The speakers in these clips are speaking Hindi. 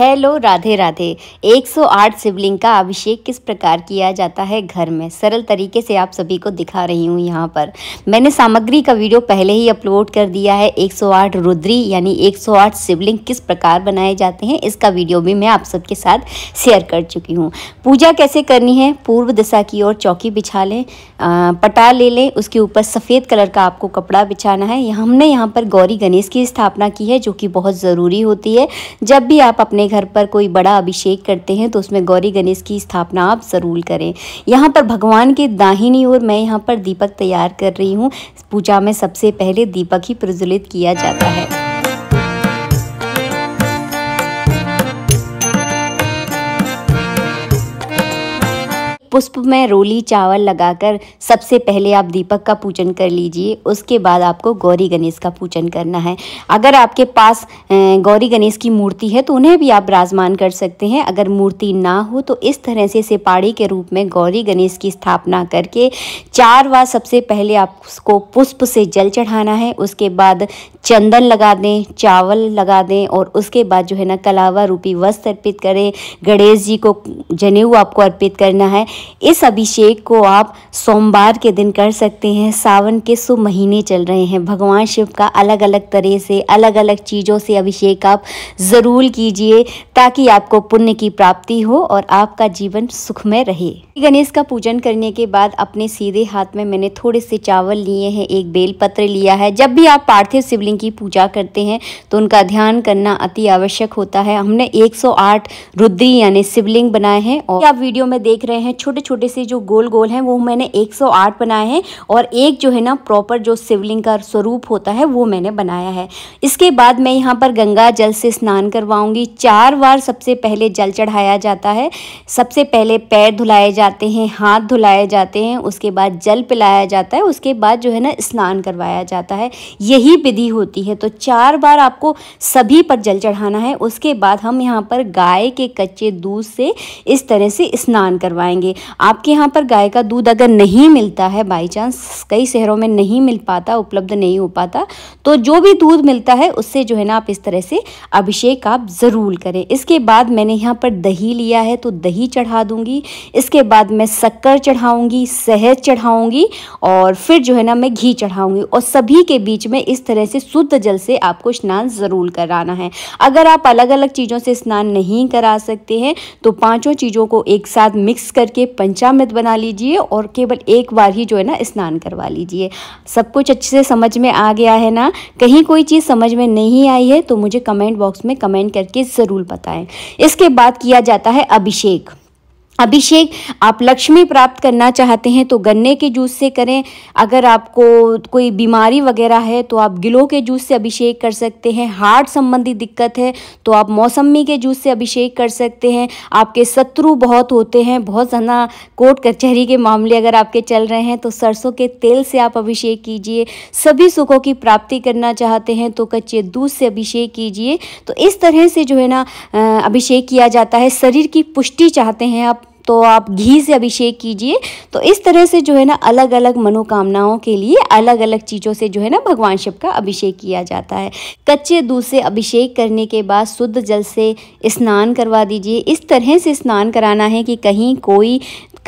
हेलो राधे राधे 108 सिबलिंग का अभिषेक किस प्रकार किया जाता है घर में सरल तरीके से आप सभी को दिखा रही हूँ यहाँ पर मैंने सामग्री का वीडियो पहले ही अपलोड कर दिया है 108 रुद्री यानी 108 सिबलिंग किस प्रकार बनाए जाते हैं इसका वीडियो भी मैं आप सबके साथ शेयर कर चुकी हूँ पूजा कैसे करनी है पूर्व दिशा की ओर चौकी बिछा लें पटा ले लें उसके ऊपर सफ़ेद कलर का आपको कपड़ा बिछाना है हमने यहाँ पर गौरी गणेश की स्थापना की है जो कि बहुत ज़रूरी होती है जब भी आप अपने घर पर कोई बड़ा अभिषेक करते हैं तो उसमें गौरी गणेश की स्थापना आप ज़रूर करें यहाँ पर भगवान के दाहिनी ओर मैं यहाँ पर दीपक तैयार कर रही हूँ पूजा में सबसे पहले दीपक ही प्रज्वलित किया जाता है पुष्प में रोली चावल लगाकर सबसे पहले आप दीपक का पूजन कर लीजिए उसके बाद आपको गौरी गणेश का पूजन करना है अगर आपके पास गौरी गणेश की मूर्ति है तो उन्हें भी आप राजमान कर सकते हैं अगर मूर्ति ना हो तो इस तरह से सिपाड़ी के रूप में गौरी गणेश की स्थापना करके चार बार सबसे पहले आपको पुष्प से जल चढ़ाना है उसके बाद चंदन लगा दें चावल लगा दें और उसके बाद जो है ना कलावा रूपी वस्त्र अर्पित करें गणेश जी को जनेऊ आपको अर्पित करना है इस अभिषेक को आप सोमवार के दिन कर सकते हैं सावन के शुभ महीने चल रहे हैं भगवान शिव का अलग अलग तरह से अलग अलग चीज़ों से अभिषेक आप ज़रूर कीजिए ताकि आपको पुण्य की प्राप्ति हो और आपका जीवन सुखमय रहे गणेश का पूजन करने के बाद अपने सीधे हाथ में मैंने थोड़े से चावल लिए हैं एक बेलपत्र लिया है जब भी आप पार्थिव शिवलिंग की पूजा करते हैं तो उनका ध्यान करना अति आवश्यक होता है हमने आठ रुद्री यानी शिवलिंग बनाए हैं और आप वीडियो में देख रहे हैं छोटे छोटे से जो गोल गोल हैं वो मैंने 108 बनाए हैं और एक जो है ना प्रॉपर जो शिवलिंग का स्वरूप होता है वो मैंने बनाया है इसके बाद मैं यहाँ पर गंगा जल से स्नान करवाऊँगी चार बार सबसे पहले जल चढ़ाया जाता है सबसे पहले पैर धुलाए जाते हैं हाथ धुलाए जाते हैं उसके बाद जल पिलाया जाता है उसके बाद जो है ना स्नान करवाया जाता है यही विधि होती है तो चार बार आपको सभी पर जल चढ़ाना है उसके बाद हम यहाँ पर गाय के कच्चे दूध से इस तरह से स्नान करवाएंगे आपके यहाँ पर गाय का दूध अगर नहीं मिलता है बाई चांस कई शहरों में नहीं मिल पाता उपलब्ध नहीं हो पाता तो जो भी दूध मिलता है उससे जो है ना आप इस तरह से अभिषेक आप ज़रूर करें इसके बाद मैंने यहाँ पर दही लिया है तो दही चढ़ा दूँगी इसके बाद मैं शक्कर चढ़ाऊँगी शहद चढ़ाऊँगी और फिर जो है ना मैं घी चढ़ाऊँगी और सभी के बीच में इस तरह से शुद्ध जल से आपको स्नान ज़रूर कराना है अगर आप अलग अलग चीज़ों से स्नान नहीं करा सकते हैं तो पाँचों चीज़ों को एक साथ मिक्स करके पंचामृत बना लीजिए और केवल एक बार ही जो है ना स्नान करवा लीजिए सब कुछ अच्छे से समझ में आ गया है ना कहीं कोई चीज़ समझ में नहीं आई है तो मुझे कमेंट बॉक्स में कमेंट करके ज़रूर बताएं इसके बाद किया जाता है अभिषेक अभिषेक आप लक्ष्मी प्राप्त करना चाहते हैं तो गन्ने के जूस से करें अगर आपको कोई बीमारी वगैरह है तो आप गिलो के जूस से अभिषेक कर सकते हैं हार्ट संबंधी दिक्कत है तो आप मौसमी के जूस से अभिषेक कर सकते हैं आपके शत्रु बहुत होते हैं बहुत ज़्यादा कोर्ट कचहरी के मामले अगर आपके चल रहे हैं तो सरसों के तेल से आप अभिषेक कीजिए सभी सुखों की प्राप्ति करना चाहते हैं तो कच्चे दूध से अभिषेक कीजिए तो इस तरह से जो है ना अभिषेक किया जाता है शरीर की पुष्टि चाहते हैं आप तो आप घी से अभिषेक कीजिए तो इस तरह से जो है ना अलग अलग मनोकामनाओं के लिए अलग अलग चीज़ों से जो है ना भगवान शिव का अभिषेक किया जाता है कच्चे दूध से अभिषेक करने के बाद शुद्ध जल से स्नान करवा दीजिए इस तरह से स्नान कराना है कि कहीं कोई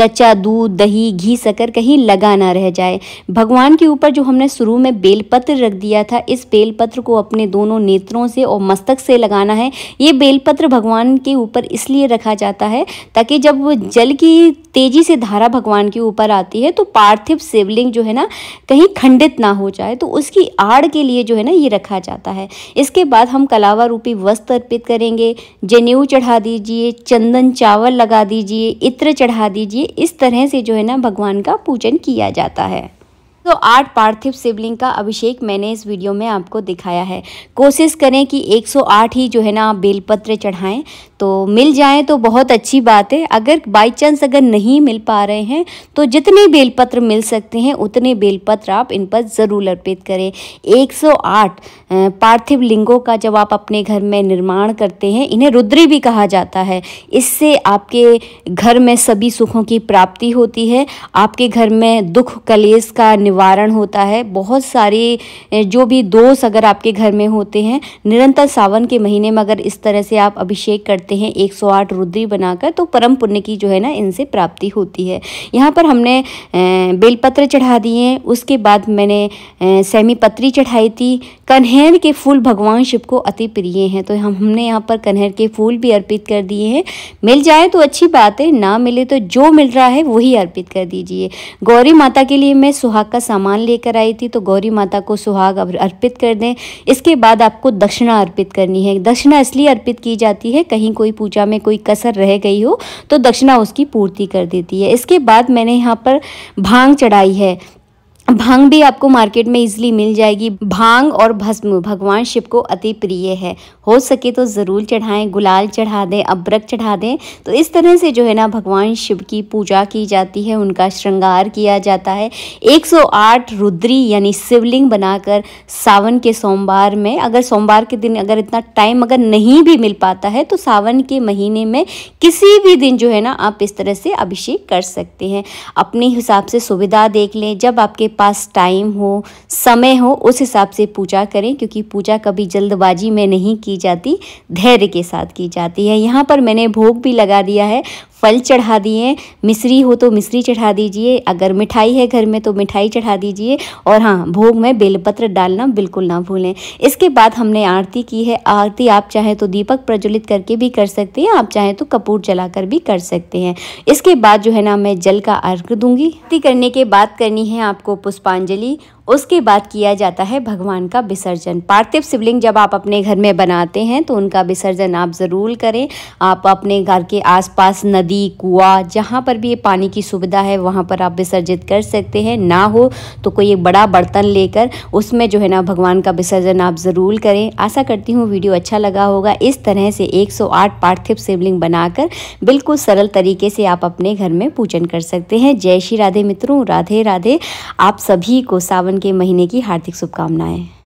कच्चा दूध दही घी सकर कहीं लगा ना रह जाए भगवान के ऊपर जो हमने शुरू में बेलपत्र रख दिया था इस बेलपत्र को अपने दोनों नेत्रों से और मस्तक से लगाना है ये बेलपत्र भगवान के ऊपर इसलिए रखा जाता है ताकि जब जल की तेजी से धारा भगवान के ऊपर आती है तो पार्थिव शिवलिंग जो है ना कहीं खंडित ना हो जाए तो उसकी आड़ के लिए जो है ना ये रखा जाता है इसके बाद हम कलावा रूपी वस्त्र अर्पित करेंगे जनेऊ चढ़ा दीजिए चंदन चावल लगा दीजिए इत्र चढ़ा दीजिए लिए इस तरह से जो है ना भगवान का पूजन किया जाता है तो आठ पार्थिव शिवलिंग का अभिषेक मैंने इस वीडियो में आपको दिखाया है कोशिश करें कि 108 ही जो है ना आप बेलपत्र चढ़ाएं तो मिल जाए तो बहुत अच्छी बात है अगर बाई चांस अगर नहीं मिल पा रहे हैं तो जितने बेलपत्र मिल सकते हैं उतने बेलपत्र आप इन पर ज़रूर अर्पित करें 108 पार्थिव लिंगों का जब आप अपने घर में निर्माण करते हैं इन्हें रुद्री भी कहा जाता है इससे आपके घर में सभी सुखों की प्राप्ति होती है आपके घर में दुख कलेस का निवारण होता है बहुत सारे जो भी दोष अगर आपके घर में होते हैं निरंतर सावन के महीने में अगर इस तरह से आप अभिषेक करते जाते हैं 108 रुद्री बनाकर तो परम पुण्य की जो है ना इनसे प्राप्ति होती है यहाँ पर हमने बेलपत्र चढ़ा दिए उसके बाद मैंने सेमी पत्री चढ़ाई थी कन्हैर के फूल भगवान शिव को अति प्रिय हैं तो हम हमने यहाँ पर कन्हैर के फूल भी अर्पित कर दिए हैं मिल जाए तो अच्छी बात है ना मिले तो जो मिल रहा है वही अर्पित कर दीजिए गौरी माता के लिए मैं सुहाग का सामान लेकर आई थी तो गौरी माता को सुहाग अर्पित कर दें इसके बाद आपको दक्षिणा अर्पित करनी है दक्षिणा इसलिए अर्पित की जाती है कहीं कोई पूजा में कोई कसर रह गई हो तो दक्षिणा उसकी पूर्ति कर देती है इसके बाद मैंने यहाँ पर भांग चढ़ाई है भांग भी आपको मार्केट में इजीली मिल जाएगी भांग और भस्म भगवान शिव को अति प्रिय है हो सके तो ज़रूर चढ़ाएं गुलाल चढ़ा दें अब्रक चढ़ा दें तो इस तरह से जो है ना भगवान शिव की पूजा की जाती है उनका श्रृंगार किया जाता है 108 रुद्री यानी शिवलिंग बनाकर सावन के सोमवार में अगर सोमवार के दिन अगर इतना टाइम अगर नहीं भी मिल पाता है तो सावन के महीने में किसी भी दिन जो है ना आप इस तरह से अभिषेक कर सकते हैं अपने हिसाब से सुविधा देख लें जब आपके पास टाइम हो समय हो उस हिसाब से पूजा करें क्योंकि पूजा कभी जल्दबाजी में नहीं की जाती धैर्य के साथ की जाती है यहाँ पर मैंने भोग भी लगा दिया है फल चढ़ा दिए मिश्री हो तो मिश्री चढ़ा दीजिए अगर मिठाई है घर में तो मिठाई चढ़ा दीजिए और हाँ भोग में बेलपत्र डालना बिल्कुल ना भूलें इसके बाद हमने आरती की है आरती आप चाहें तो दीपक प्रज्वलित करके भी कर सकते हैं आप चाहें तो कपूर जलाकर भी कर सकते हैं इसके बाद जो है ना मैं जल का अर्घ दूंगी आरती करने के बाद करनी है आपको पुष्पांजलि उसके बाद किया जाता है भगवान का विसर्जन पार्थिव शिवलिंग जब आप अपने घर में बनाते हैं तो उनका विसर्जन आप ज़रूर करें आप अपने घर के आसपास नदी कुआ जहाँ पर भी ये पानी की सुविधा है वहाँ पर आप विसर्जित कर सकते हैं ना हो तो कोई एक बड़ा बर्तन लेकर उसमें जो है ना भगवान का विसर्जन आप ज़रूर करें आशा करती हूँ वीडियो अच्छा लगा होगा इस तरह से एक पार्थिव शिवलिंग बनाकर बिल्कुल सरल तरीके से आप अपने घर में पूजन कर सकते हैं जय श्री राधे मित्रों राधे राधे आप सभी को सावन के महीने की हार्दिक शुभकामनाएं